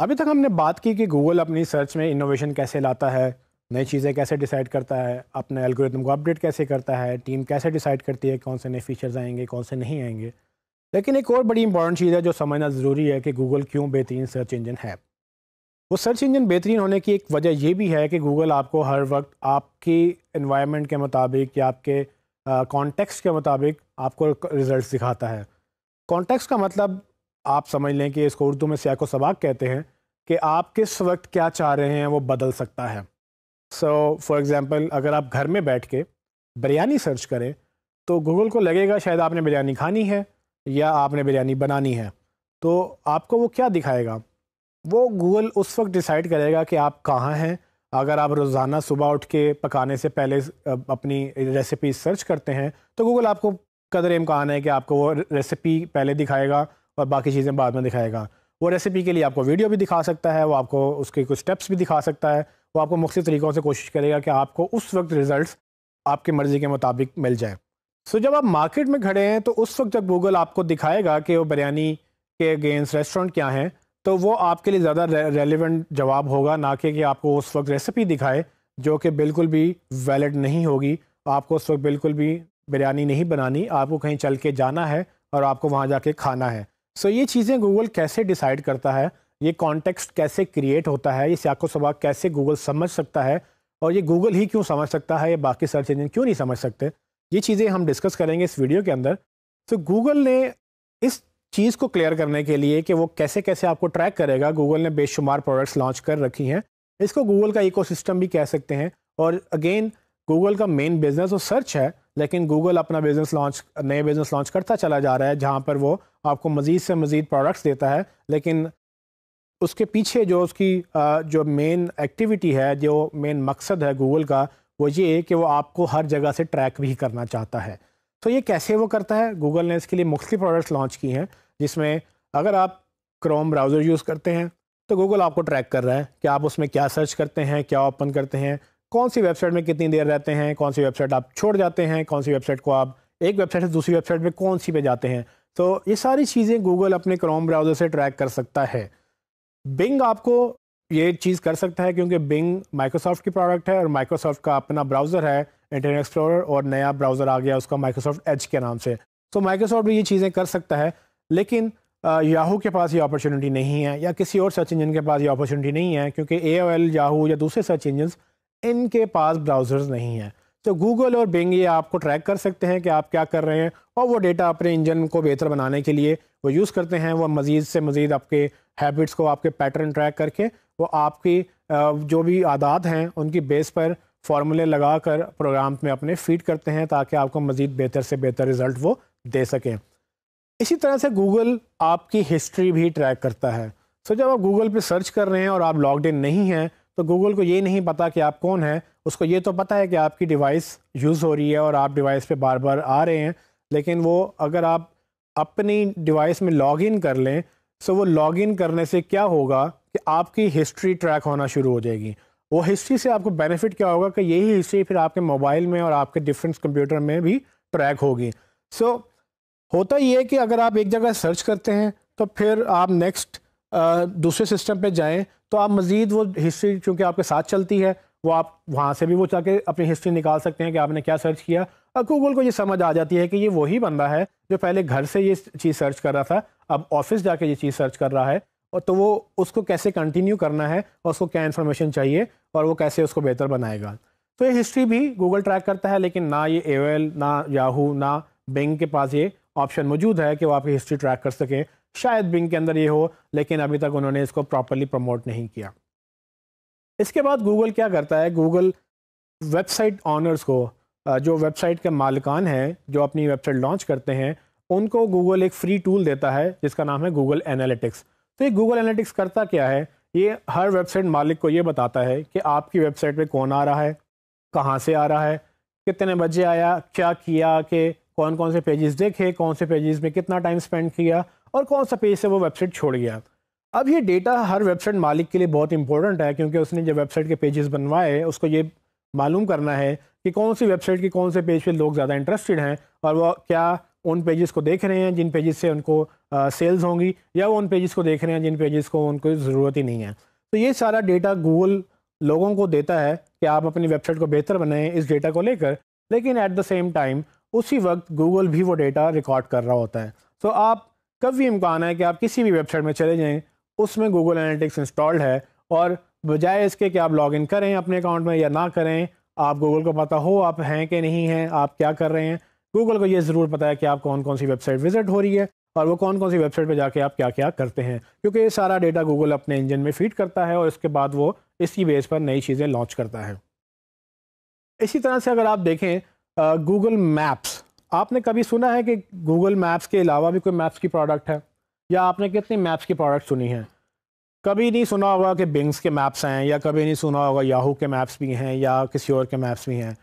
अभी तक हमने बात की कि गूगल अपनी सर्च में इनोवेशन कैसे लाता है नई चीज़ें कैसे डिसाइड करता है अपने एल्गोरिथम को अपडेट कैसे करता है टीम कैसे डिसाइड करती है कौन से नए फीचर्स आएंगे कौन से नहीं आएंगे लेकिन एक और बड़ी इंपॉर्टेंट चीज़ है जो समझना ज़रूरी है कि गूगल क्यों बेहतरीन सर्च इंजन है वो सर्च इंजन बेहतरीन होने की एक वजह यह भी है कि गूगल आपको हर वक्त आपकी इन्वायरमेंट के मुताबिक या आपके कॉन्टेक्स्ट के मुताबिक आपको रिज़ल्ट दिखाता है कॉन्टेक्स्ट का मतलब आप समझ लें कि इसको उर्दू में सियाको सबाक कहते हैं कि आप किस वक्त क्या चाह रहे हैं वो बदल सकता है सो फॉर एग्ज़ाम्पल अगर आप घर में बैठ के बिरयानी सर्च करें तो गूगल को लगेगा शायद आपने बिरयानी खानी है या आपने बिरयानी बनानी है तो आपको वो क्या दिखाएगा वो गूगल उस वक्त डिसाइड करेगा कि आप कहाँ हैं अगर आप रोज़ाना सुबह उठ के पकाने से पहले अपनी रेसिपी सर्च करते हैं तो गूगल आपको कदर इम्कान है कि आपको वो रेसिपी पहले दिखाएगा और बाकी चीज़ें बाद में दिखाएगा वो रेसिपी के लिए आपको वीडियो भी दिखा सकता है वो आपको उसके कुछ स्टेप्स भी दिखा सकता है वो आपको मुख्तु तरीक़ों से कोशिश करेगा कि आपको उस वक्त रिज़ल्ट आपकी मर्ज़ी के मुताबिक मिल जाए सो जब आप मार्केट में खड़े हैं तो उस वक्त जब गूगल आपको दिखाएगा कि वो बिरयानी के अगेंस्ट रेस्टोरेंट क्या हैं तो वो आपके लिए ज़्यादा रे, रेलिवेंट जवाब होगा ना कि, कि आपको उस वक्त रेसिपी दिखाए जो कि बिल्कुल भी वैलिड नहीं होगी आपको उस वक्त बिल्कुल भी बिरयानी नहीं बनानी आपको कहीं चल के जाना है और आपको वहाँ जाके खाना है सो ये चीज़ें गूगल कैसे डिसाइड करता है ये कॉन्टेक्स्ट कैसे क्रिएट होता है ये सियाको सबाक कैसे गूगल समझ सकता है और ये गूगल ही क्यों समझ सकता है या बाकी सर्च इंजन क्यों नहीं समझ सकते ये चीज़ें हम डिस्कस करेंगे इस वीडियो के अंदर तो गूगल ने इस चीज़ को क्लियर करने के लिए कि वो कैसे कैसे आपको ट्रैक करेगा गूगल ने बेशुमार प्रोडक्ट्स लॉन्च कर रखी हैं इसको गूगल का इकोसिस्टम भी कह सकते हैं और अगेन गूगल का मेन बिजनेस और सर्च है लेकिन गूगल अपना बिज़नेस लॉन्च नए बिज़नेस लॉन्च करता चला जा रहा है जहाँ पर वो आपको मज़ीद से मज़ीद प्रोडक्ट्स देता है लेकिन उसके पीछे जो उसकी जो मेन एक्टिविटी है जो मेन मकसद है गूगल का वो ये कि वो आपको हर जगह से ट्रैक भी करना चाहता है तो ये कैसे वो करता है गूगल ने इसके लिए मुख्तु प्रोडक्ट्स लॉन्च किए हैं जिसमें अगर आप क्रोम ब्राउज़र यूज़ करते हैं तो गूगल आपको ट्रैक कर रहा है कि आप उसमें क्या सर्च करते हैं क्या ओपन करते हैं कौन सी वेबसाइट में कितनी देर रहते हैं कौन सी वेबसाइट आप छोड़ जाते हैं कौन सी वेबसाइट को आप एक वेबसाइट से दूसरी वेबसाइट में कौन सी पे जाते हैं तो ये सारी चीज़ें गूगल अपने क्रोम ब्राउज़र से ट्रैक कर सकता है बिंग आपको ये चीज़ कर सकता है क्योंकि बिंग माइक्रोसॉफ्ट की प्रोडक्ट है और माइक्रोसॉफ्ट का अपना ब्राउज़र है इंटरनेट एक्सप्लोरर और नया ब्राउज़र आ गया उसका माइक्रोसॉफ्ट एच के नाम से तो माइक्रोसॉफ्ट भी ये चीज़ें कर सकता है लेकिन याहू के पास ये अपॉर्चुनिटी नहीं है या किसी और सर्च इंजन के पास ये अपॉर्चुनिटी नहीं है क्योंकि ए याहू या दूसरे सर्च इंजन्स इनके पास ब्राउज़र्स नहीं हैं तो गूगल और बिंग ये आपको ट्रैक कर सकते हैं कि आप क्या कर रहे हैं और वो डेटा अपने इंजन को बेहतर बनाने के लिए वो यूज़ करते हैं वो मज़ीद से मज़ीद आपके हैबिट्स को आपके पैटर्न ट्रैक करके वो आपकी जो भी आदात हैं उनकी बेस पर फार्मूले लगा कर प्रोग्राम में अपने फीड करते हैं ताकि आपको मज़ीद बेहतर से बेहतर रिज़ल्ट वो दे सकें इसी तरह से गूगल आपकी हिस्ट्री भी ट्रैक करता है सो तो जब आप गूगल पर सर्च कर रहे हैं और आप लॉगड इन नहीं हैं तो गूगल को ये नहीं पता कि आप कौन हैं उसको ये तो पता है कि आपकी डिवाइस यूज़ हो रही है और आप डिवाइस पे बार बार आ रहे हैं लेकिन वो अगर आप अपनी डिवाइस में लॉग इन कर लें तो वो लॉग इन करने से क्या होगा कि आपकी हिस्ट्री ट्रैक होना शुरू हो जाएगी वो हिस्ट्री से आपको बेनिफिट क्या होगा कि यही हिस्ट्री फिर आपके मोबाइल में और आपके डिफरेंस कंप्यूटर में भी ट्रैक होगी सो होता ये है कि अगर आप एक जगह सर्च करते हैं तो फिर आप नेक्स्ट दूसरे सिस्टम पर जाएँ तो आप मज़ीद वो हिस्ट्री चूँकि आपके साथ चलती है वो आप वहाँ से भी वो जाके अपनी हिस्ट्री निकाल सकते हैं कि आपने क्या सर्च किया और गूगल को ये समझ आ जाती है कि ये वही बंदा है जो पहले घर से ये चीज़ सर्च कर रहा था अब ऑफिस जाके ये चीज़ सर्च कर रहा है और तो वो उसको कैसे कंटिन्यू करना है और उसको क्या इन्फॉर्मेशन चाहिए और वो कैसे उसको बेहतर बनाएगा तो ये हिस्ट्री भी गूगल ट्रैक करता है लेकिन ना ये एवेल ना याहू ना बैंक के पास ये ऑप्शन मौजूद है कि वो आपकी हिस्ट्री ट्रैक कर सकें शायद बिंग के अंदर ये हो लेकिन अभी तक उन्होंने इसको प्रॉपरली प्रमोट नहीं किया इसके बाद गूगल क्या करता है गूगल वेबसाइट ऑनर्स को जो वेबसाइट के मालकान हैं जो अपनी वेबसाइट लॉन्च करते हैं उनको गूगल एक फ्री टूल देता है जिसका नाम है गूगल एनालिटिक्स तो ये गूगल एनालिटिक्स करता क्या है ये हर वेबसाइट मालिक को ये बताता है कि आपकी वेबसाइट पे कौन आ रहा है कहाँ से आ रहा है कितने बजे आया क्या किया कि कौन कौन से पेजेस देखे कौन से पेजेस में कितना टाइम स्पेंड किया और कौन सा पेज से वो वेबसाइट छोड़ गया अब ये डेटा हर वेबसाइट मालिक के लिए बहुत इंपॉर्टेंट है क्योंकि उसने जब वेबसाइट के पेजेस बनवाए उसको ये मालूम करना है कि कौन सी वेबसाइट के कौन से पेज पे लोग ज़्यादा इंटरेस्टेड हैं और वह क्या उन पेजेस को देख रहे हैं जिन पेजेस से उनको सेल्स होंगी या वो उन पेजेस को देख रहे हैं जिन पेजेस को उनको ज़रूरत ही नहीं है तो ये सारा डेटा गूगल लोगों को देता है कि आप अपनी वेबसाइट को बेहतर बनाएं इस डेटा को लेकर लेकिन एट द सेम टाइम उसी वक्त गूगल भी वो डेटा रिकॉर्ड कर रहा होता है सो so, आप कब भी इम्कान है कि आप किसी भी वेबसाइट में चले जाएँ उसमें गूगल एनालिटिक्स इंस्टॉल्ड है और बजाय इसके कि आप लॉगिन करें अपने अकाउंट में या ना करें आप गूगल को पता हो आप हैं कि नहीं हैं आप क्या कर रहे हैं गूगल को ये ज़रूर पता है कि आप कौन कौन सी वेबसाइट विजिट हो रही है और वो कौन कौन सी वेबसाइट पर जाके आप क्या क्या करते हैं क्योंकि ये सारा डेटा गूगल अपने इंजन में फीड करता है और इसके बाद वो इसी बेस पर नई चीज़ें लॉन्च करता है इसी तरह से अगर आप देखें गूगल मैप्स आपने कभी सुना है कि गूगल मैप्स के अलावा भी कोई मैप्स की प्रोडक्ट है या आपने कितनी मैप्स की प्रोडक्ट सुनी है कभी नहीं सुना होगा कि बिंग्स के मैप्स हैं या कभी नहीं सुना होगा याहू के मैप्स भी हैं या किसी और के मैप्स भी हैं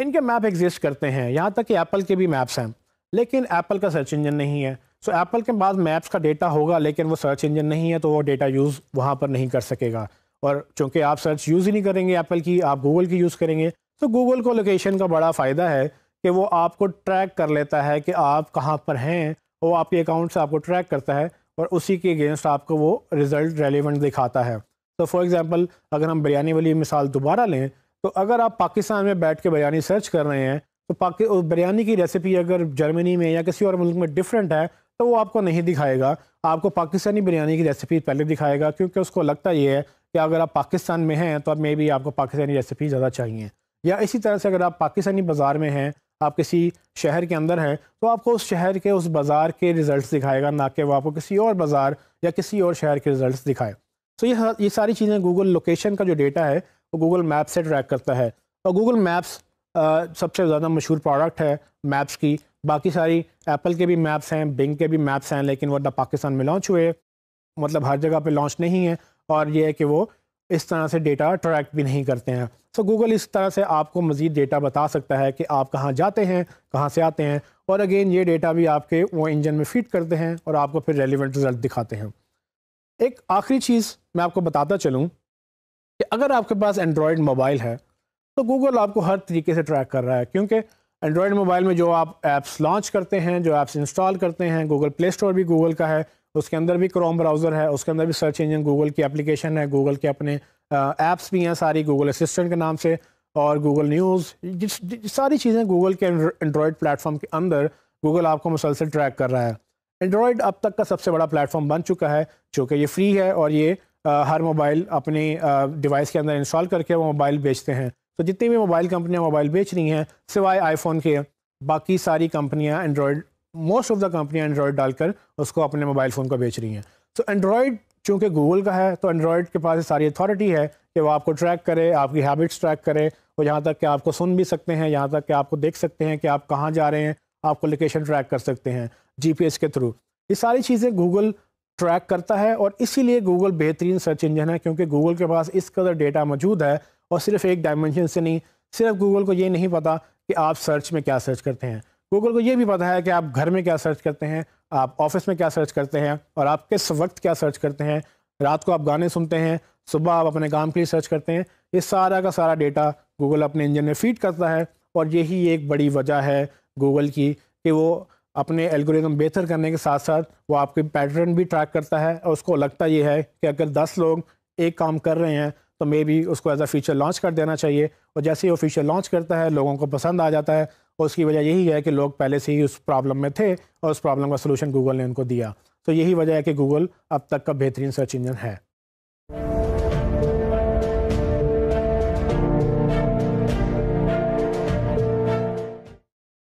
इनके मैप एग्जिस्ट करते हैं यहाँ तक कि एप्पल के भी मैप्स हैं लेकिन एप्पल का सर्च इंजन नहीं है सो so, एप्पल के पास मैप्स का डेटा होगा लेकिन वो सर्च इंजन नहीं है तो वो डेटा यूज़ वहाँ पर नहीं कर सकेगा और चूँकि आप सर्च यूज़ ही नहीं करेंगे एप्पल की आप गूगल की यूज़ करेंगे तो गूगल को लोकेशन का बड़ा फ़ायदा है कि वो आपको ट्रैक कर लेता है कि आप कहाँ पर हैं वो आपके अकाउंट से आपको ट्रैक करता है और उसी के अगेंस्ट आपको वो रिज़ल्ट रेलिवेंट दिखाता है तो फॉर एग्ज़ाम्पल अगर हम बिरयानी वाली मिसाल दोबारा लें तो अगर आप पाकिस्तान में बैठ के बिरयानी सर्च कर रहे हैं तो पाकि बिरयानी की रेसिपी अगर जर्मनी में या किसी और मुल्क में डिफरेंट है तो वो आपको नहीं दिखाएगा आपको पाकिस्तानी बिरयानी की रेसिपी पहले दिखाएगा क्योंकि उसको लगता ये है कि अगर आप पाकिस्तान में हैं तो अब मे भी आपको पाकिस्तानी रेसिपी ज़्यादा चाहिए या इसी तरह से अगर आप पाकिस्तानी बाज़ार में हैं आप किसी शहर के अंदर हैं तो आपको उस शहर के उस बाज़ार के रिज़ल्ट दिखाएगा ना कि वो आपको किसी और बाज़ार या किसी और शहर के रिज़ल्ट दिखाए तो ये ये सारी चीज़ें गूगल लोकेशन का जो डेटा है वो गूगल मैप से ट्रैक करता है और गूगल मैप्स सबसे ज़्यादा मशहूर प्रोडक्ट है मैप्स की बाकी सारी एप्पल के भी मैप्स हैं बिंग के भी मैप्स हैं लेकिन वो ना पाकिस्तान में लॉन्च हुए मतलब हर जगह पे लॉन्च नहीं है और ये है कि वो इस तरह से डेटा ट्रैक भी नहीं करते हैं सो गूगल इस तरह से आपको मज़ीद डेटा बता सकता है कि आप कहाँ जाते हैं कहाँ से आते हैं और अगेन ये डेटा भी आपके वो इंजन में फिट करते हैं और आपको फिर रेलिवेंट रिजल्ट दिखाते हैं एक आखिरी चीज़ मैं आपको बताता चलूँ कि अगर आपके पास एंड्रॉयड मोबाइल है तो गूगल आपको हर तरीके से ट्रैक कर रहा है क्योंकि एंड्रॉयड मोबाइल में जो आप ऐप्स लॉन्च करते हैं जो ऐप्स इंस्टॉल करते हैं गूगल प्ले स्टोर भी गूगल का है उसके अंदर भी क्रोम ब्राउज़र है उसके अंदर भी सर्च इंजन गूगल की एप्लीकेशन है गूगल के अपने ऐप्स भी हैं सारी गूगल असिस्टेंट के नाम से और गूगल न्यूज़ जिस, सारी चीज़ें गूगल के एंड्रॉयड प्लेटफॉर्म के अंदर गूगल आपको मुसलसल ट्रैक कर रहा है एंड्रॉयड अब तक का सबसे बड़ा प्लेटफॉर्म बन चुका है चूँकि ये फ्री है और ये आ, हर मोबाइल अपनी डिवाइस के अंदर इंस्टॉल करके वो मोबाइल बेचते हैं तो जितनी भी मोबाइल कंपनियाँ मोबाइल बेच रही हैं सिवाए आईफोन के बाकी सारी कंपनियाँ एंड्रॉयड मोस्ट ऑफ द कंपनियाँ एंड्रॉयड डालकर उसको अपने मोबाइल फ़ोन को बेच रही हैं तो एंड्रॉयड चूँकि गूगल का है तो एंड्रॉयड के पास सारी अथॉरिटी है कि वो आपको ट्रैक करे आपकी हैबिट्स ट्रैक करे और यहाँ तक कि आपको सुन भी सकते हैं यहाँ तक कि आपको देख सकते हैं कि आप कहाँ जा रहे हैं आपको लोकेशन ट्रैक कर सकते हैं जीपीएस के थ्रू ये सारी चीज़ें गूगल ट्रैक करता है और इसीलिए गूगल बेहतरीन सर्च इंजन है क्योंकि गूगल के पास इस कदर डेटा मौजूद है और सिर्फ एक डायमेंशन से नहीं सिर्फ गूगल को ये नहीं पता कि आप सर्च में क्या सर्च करते हैं गूगल को ये भी पता है कि आप घर में क्या सर्च करते हैं आप ऑफिस में क्या सर्च करते हैं और आप किस वक्त क्या सर्च करते हैं रात को आप गाने सुनते हैं सुबह आप अपने काम के लिए सर्च करते हैं ये सारा का सारा डेटा गूगल अपने इंजन में फीड करता है और यही एक बड़ी वजह है गूगल की कि वो अपने एल्गोरिज्म बेहतर करने के साथ साथ वो आपके पैटर्न भी ट्रैक करता है और उसको लगता ये है कि अगर दस लोग एक काम कर रहे हैं तो मे बी उसको एज अ फीचर लॉन्च कर देना चाहिए और जैसे ही वो फीचर लॉन्च करता है लोगों को पसंद आ जाता है और उसकी वजह यही है कि लोग पहले से ही उस प्रॉब्लम में थे और उस प्रॉब्लम का सोल्यूशन गूगल ने उनको दिया तो यही वजह है कि गूगल अब तक का बेहतरीन सर्च इंजन है